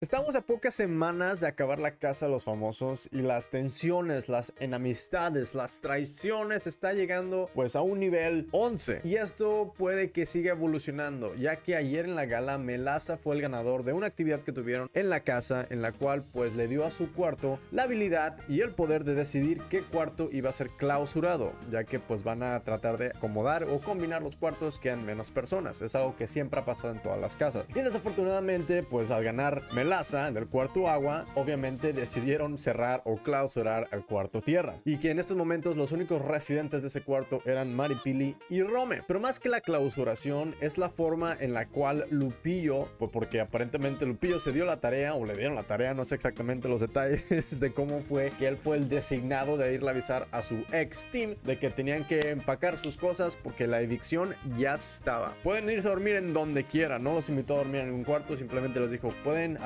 Estamos a pocas semanas de acabar la casa de los famosos y las tensiones, las enamistades, las traiciones está llegando pues a un nivel 11 y esto puede que siga evolucionando ya que ayer en la gala Melaza fue el ganador de una actividad que tuvieron en la casa en la cual pues le dio a su cuarto la habilidad y el poder de decidir qué cuarto iba a ser clausurado ya que pues van a tratar de acomodar o combinar los cuartos que han menos personas es algo que siempre ha pasado en todas las casas y desafortunadamente pues al ganar Melaza Plaza del cuarto agua, obviamente decidieron cerrar o clausurar el cuarto tierra. Y que en estos momentos los únicos residentes de ese cuarto eran Maripili y Rome. Pero más que la clausuración es la forma en la cual Lupillo, pues porque aparentemente Lupillo se dio la tarea o le dieron la tarea, no sé exactamente los detalles de cómo fue, que él fue el designado de irle a avisar a su ex team de que tenían que empacar sus cosas porque la evicción ya estaba. Pueden irse a dormir en donde quieran, no los invitó a dormir en un cuarto, simplemente les dijo, pueden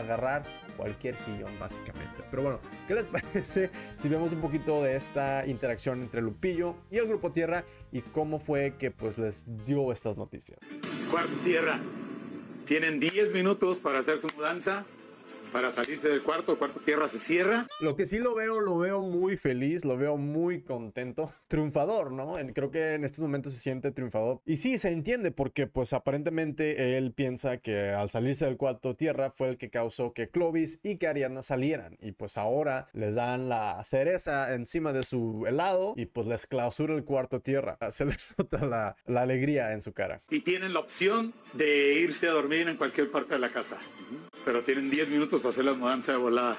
cualquier sillón básicamente. Pero bueno, ¿qué les parece si vemos un poquito de esta interacción entre Lupillo y el Grupo Tierra y cómo fue que pues les dio estas noticias? Cuarto Tierra, tienen 10 minutos para hacer su mudanza para salirse del cuarto, el cuarto tierra se cierra. Lo que sí lo veo, lo veo muy feliz, lo veo muy contento, triunfador, ¿no? creo que en estos momentos se siente triunfador. Y sí, se entiende porque pues aparentemente él piensa que al salirse del cuarto tierra fue el que causó que Clovis y que Ariana salieran y pues ahora les dan la cereza encima de su helado y pues les clausura el cuarto tierra. Se les nota la, la alegría en su cara. Y tienen la opción de irse a dormir en cualquier parte de la casa, pero tienen 10 minutos pasé la mudanza de volada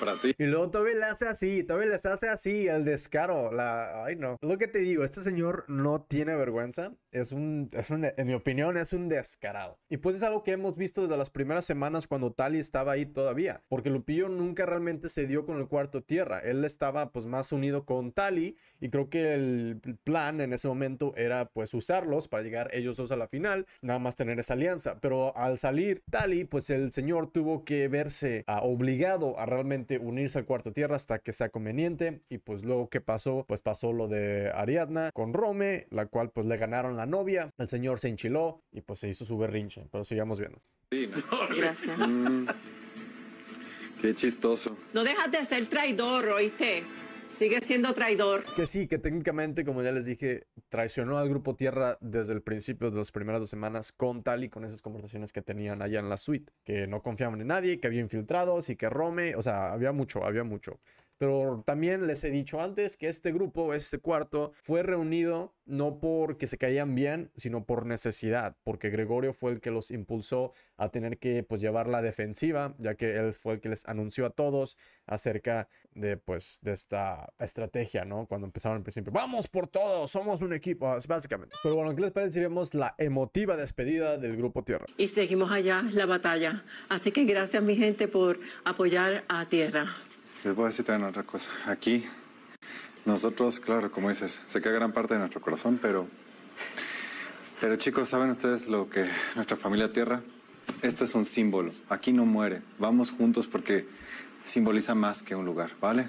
para ti. Y luego todavía le hace así, todavía le hace así el descaro. La, ay, no. Lo que te digo, este señor no tiene vergüenza. Es un, es un, en mi opinión, es un descarado. Y pues es algo que hemos visto desde las primeras semanas cuando Tali estaba ahí todavía. Porque Lupillo nunca realmente se dio con el cuarto tierra. Él estaba pues más unido con Tali. Y creo que el plan en ese momento era pues usarlos para llegar ellos dos a la final. Nada más tener esa alianza. Pero al salir Tali, pues el señor tuvo que verse ha ah, obligado a realmente unirse al cuarto tierra hasta que sea conveniente. Y pues luego ¿Qué pasó, pues pasó lo de Ariadna con Rome, la cual pues le ganaron la novia. El señor se enchiló y pues se hizo su berrinche. Pero sigamos viendo. Sí, Gracias. Mm, qué chistoso. No dejas de ser traidor, oíste. Sigue siendo traidor. Que sí, que técnicamente, como ya les dije, traicionó al grupo Tierra desde el principio de las primeras dos semanas con tal y con esas conversaciones que tenían allá en la suite, que no confiaban en nadie, que había infiltrados y que Rome, o sea, había mucho, había mucho. Pero también les he dicho antes que este grupo, este cuarto, fue reunido no porque se caían bien, sino por necesidad, porque Gregorio fue el que los impulsó a tener que pues llevar la defensiva, ya que él fue el que les anunció a todos acerca de pues de esta estrategia, ¿no? Cuando empezaron en principio, vamos por todos, somos un equipo, básicamente. Pero bueno, ¿qué les parece si vemos la emotiva despedida del grupo Tierra? Y seguimos allá la batalla, así que gracias mi gente por apoyar a Tierra. Les voy a decir también otra cosa. Aquí, nosotros, claro, como dices, se queda gran parte de nuestro corazón, pero. Pero chicos, ¿saben ustedes lo que nuestra familia Tierra? Esto es un símbolo. Aquí no muere. Vamos juntos porque simboliza más que un lugar, ¿vale?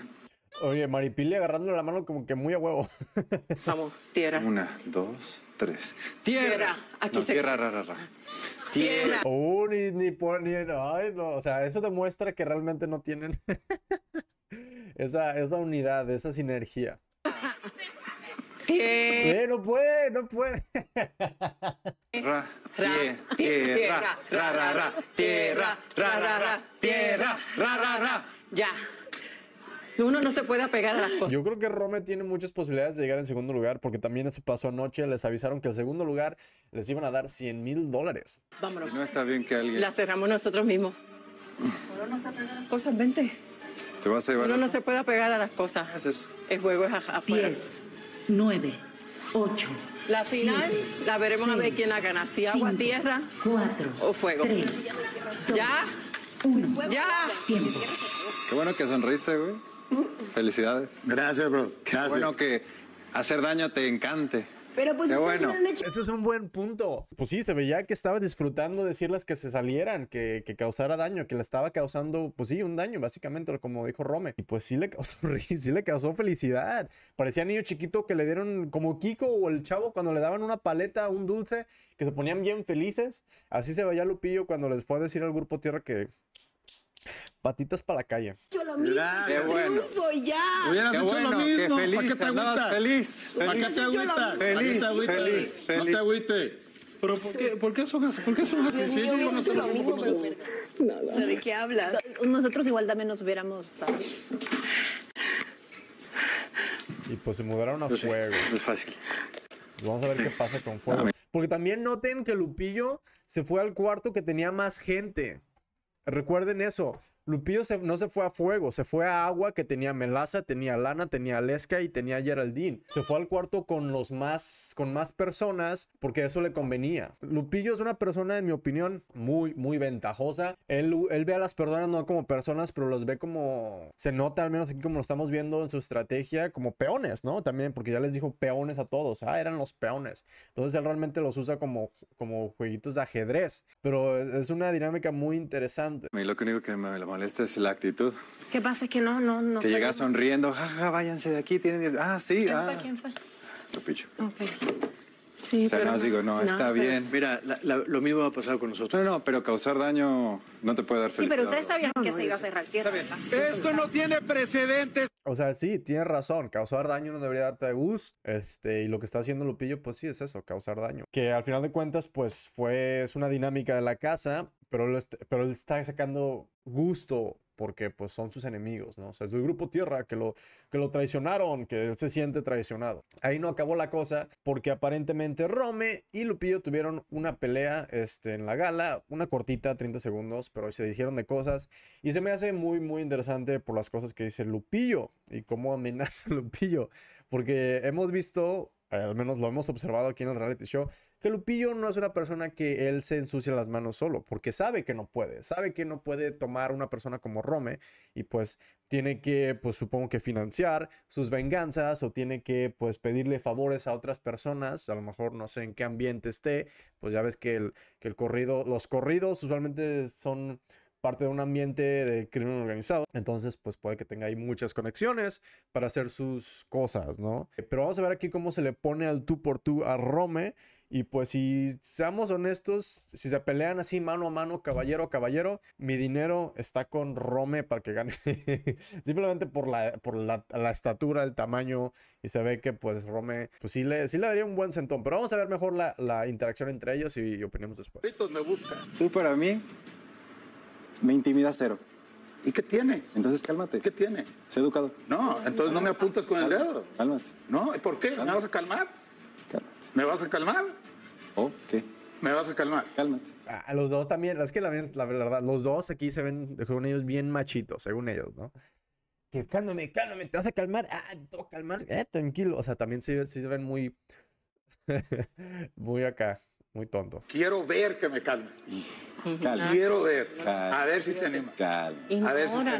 Oye, Maripili agarrándole la mano como que muy a huevo. Vamos, tierra. Una, dos, tres. ¡Tierra! tierra. Aquí no, Tierra, ra, ra, ¡Tierra! ni, ni ni... Ay, no. O sea, eso demuestra que realmente no tienen... esa, esa unidad, esa sinergia. Eh, no puede, no puede. ra, ra, ra, tierra, ra, ra, ra, tierra, ra, ra, ra. Ya. Uno no se puede apegar a las cosas. Yo creo que Rome tiene muchas posibilidades de llegar en segundo lugar, porque también en su paso anoche. Les avisaron que el segundo lugar les iban a dar 100 mil dólares. Vámonos. No está bien que alguien. La cerramos nosotros mismos. Uno no se las cosas, vente. Te Uno no se puede apegar a las cosas. El juego es afuera. 10, 9, 8. La final la veremos a ver quién la gana. Si agua, tierra 4, o fuego. Tres, ¿Ya? ¿Ya? Qué bueno que sonriste, güey. Felicidades. Gracias, bro. Qué bueno que hacer daño te encante. Pero pues ustedes bueno. han hecho. es un buen punto. Pues sí, se veía que estaba disfrutando decirles que se salieran, que, que causara daño, que le estaba causando, pues sí, un daño, básicamente, como dijo Rome. Y pues sí le causó sí le causó felicidad. Parecía niño chiquito que le dieron como Kiko o el chavo cuando le daban una paleta, un dulce, que se ponían bien felices. Así se veía Lupillo cuando les fue a decir al grupo Tierra que Patitas para la calle. Yo lo mismo, qué bueno. ya. Hubieras qué hecho lo mismo. Qué feliz, qué te gusta, Feliz, feliz. ¿Para qué te agüita? Feliz, No te Pero ¿por qué, por qué son, por qué son así? yo no sé lo mismo, pero... O ¿de qué hablas? Nosotros igual también nos hubiéramos... Y pues se mudaron a fuego. es fácil. Vamos a ver qué pasa con fuego. Porque también noten que Lupillo se fue al cuarto que tenía más gente. Recuerden eso. Lupillo no se fue a fuego, se fue a agua que tenía Melaza, tenía Lana, tenía Lesca y tenía Geraldine. Se fue al cuarto con los más, con más personas porque eso le convenía. Lupillo es una persona, en mi opinión, muy, muy ventajosa. Él, ve a las personas no como personas, pero los ve como, se nota al menos aquí como lo estamos viendo en su estrategia, como peones, ¿no? También porque ya les dijo peones a todos. Ah, eran los peones. Entonces él realmente los usa como, como jueguitos de ajedrez. Pero es una dinámica muy interesante. lo único que me, esta es la actitud. ¿Qué pasa? Es que no, no, no. Que llega sonriendo, jaja, ja, váyanse de aquí, tienen... Ah, sí, ¿Quién ah. Fue, ¿Quién fue? Lo picho. Ok. Sí, o sea, pero no, digo, no, está bien. Mira, lo mismo ha pasado con nosotros. No, no, pero causar daño no te puede dar felicidad. Sí, pero ustedes sabían que se iba a cerrar tierra. Está bien. Esto no tiene precedentes. O sea, sí, tienes razón. Causar daño no debería darte gusto. Este, y lo que está haciendo Lupillo, pues sí, es eso, causar daño. Que al final de cuentas, pues fue, es una dinámica de la casa, pero, pero él está sacando gusto porque pues son sus enemigos, ¿no? O sea, es del grupo Tierra que lo, que lo traicionaron, que se siente traicionado. Ahí no acabó la cosa porque aparentemente Rome y Lupillo tuvieron una pelea este, en la gala, una cortita, 30 segundos, pero se dijeron de cosas y se me hace muy, muy interesante por las cosas que dice Lupillo y cómo amenaza Lupillo, porque hemos visto... Al menos lo hemos observado aquí en el reality show, que Lupillo no es una persona que él se ensucia las manos solo, porque sabe que no puede, sabe que no puede tomar una persona como Rome y pues tiene que, pues supongo que financiar sus venganzas o tiene que, pues pedirle favores a otras personas, a lo mejor no sé en qué ambiente esté, pues ya ves que el, que el corrido, los corridos usualmente son parte de un ambiente de crimen organizado. Entonces, pues puede que tenga ahí muchas conexiones para hacer sus cosas, ¿no? Eh, pero vamos a ver aquí cómo se le pone al tú por tú a Rome. Y pues si seamos honestos, si se pelean así mano a mano, caballero a caballero, mi dinero está con Rome para que gane. Simplemente por, la, por la, estatura, el tamaño. Y se ve que pues Rome, pues sí le, sí le daría un buen sentón. Pero vamos a ver mejor la, la interacción entre ellos y, y opinemos después. Tú para mí me intimida cero. ¿Y qué tiene? Entonces cálmate. ¿Qué tiene? se educado. No, entonces no me apuntas con el dedo. Cálmate. No, ¿y por qué? ¿Me vas a calmar? Cálmate. ¿Me vas a calmar? ¿O qué? Me vas a calmar. Cálmate. A los dos también, es que la, la verdad, los dos aquí se ven, según ellos, bien machitos, según ellos, ¿no? Que cálmame, cálmame, te vas a calmar, ah, te calmar, eh, tranquilo. O sea, también sí se ven muy, muy acá. Muy tonto. Quiero ver que me calmes. Quiero ver. A ver si te A si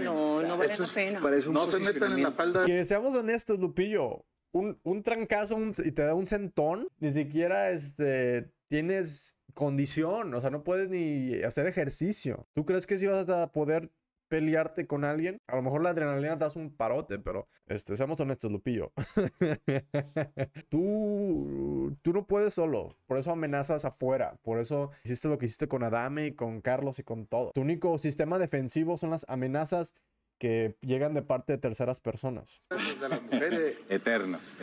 no, no vale la pena. no se metan en la falda. Que seamos honestos, Lupillo. Un, un trancazo y te da un centón. Ni siquiera este, tienes condición. O sea, no puedes ni hacer ejercicio. ¿Tú crees que si vas a poder pelearte con alguien. A lo mejor la adrenalina te hace un parote, pero este, seamos honestos, Lupillo. tú, tú no puedes solo. Por eso amenazas afuera. Por eso hiciste lo que hiciste con Adame y con Carlos y con todo. Tu único sistema defensivo son las amenazas que llegan de parte de terceras personas. De las Eternas,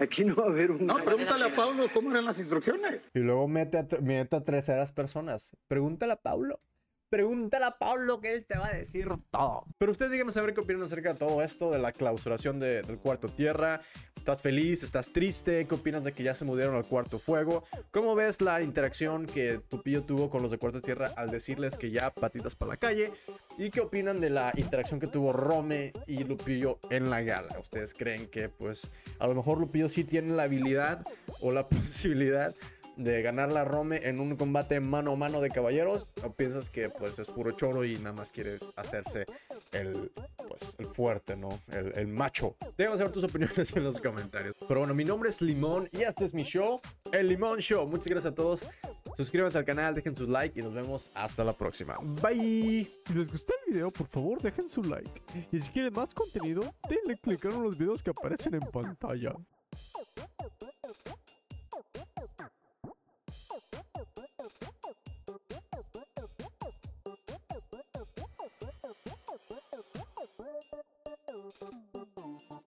aquí no va a haber un... No, pregúntale a Pablo cómo eran las instrucciones. Y luego mete mete a terceras personas. Pregúntale a Pablo. Pregúntale a Pablo que él te va a decir todo. Pero ustedes díganme saber qué opinan acerca de todo esto, de la clausuración del cuarto tierra. ¿Estás feliz? ¿Estás triste? ¿Qué opinan de que ya se mudaron al cuarto fuego? ¿Cómo ves la interacción que Tupillo tuvo con los de cuarto tierra al decirles que ya patitas para la calle? ¿Y qué opinan de la interacción que tuvo Rome y Lupillo en la gala? ¿Ustedes creen que pues a lo mejor Lupillo sí tiene la habilidad o la posibilidad de ganar la Rome en un combate mano a mano de caballeros? ¿O piensas que pues es puro choro y nada más quieres hacerse el, pues, el fuerte, ¿no? El, macho. Déjame saber tus opiniones en los comentarios. Pero bueno, mi nombre es Limón y este es mi show, El Limón Show. Muchas gracias a todos. Suscríbanse al canal, dejen su like y nos vemos hasta la próxima. Bye. Si les gustó el video, por favor, dejen su like. Y si quieren más contenido, denle click en los videos que aparecen en pantalla.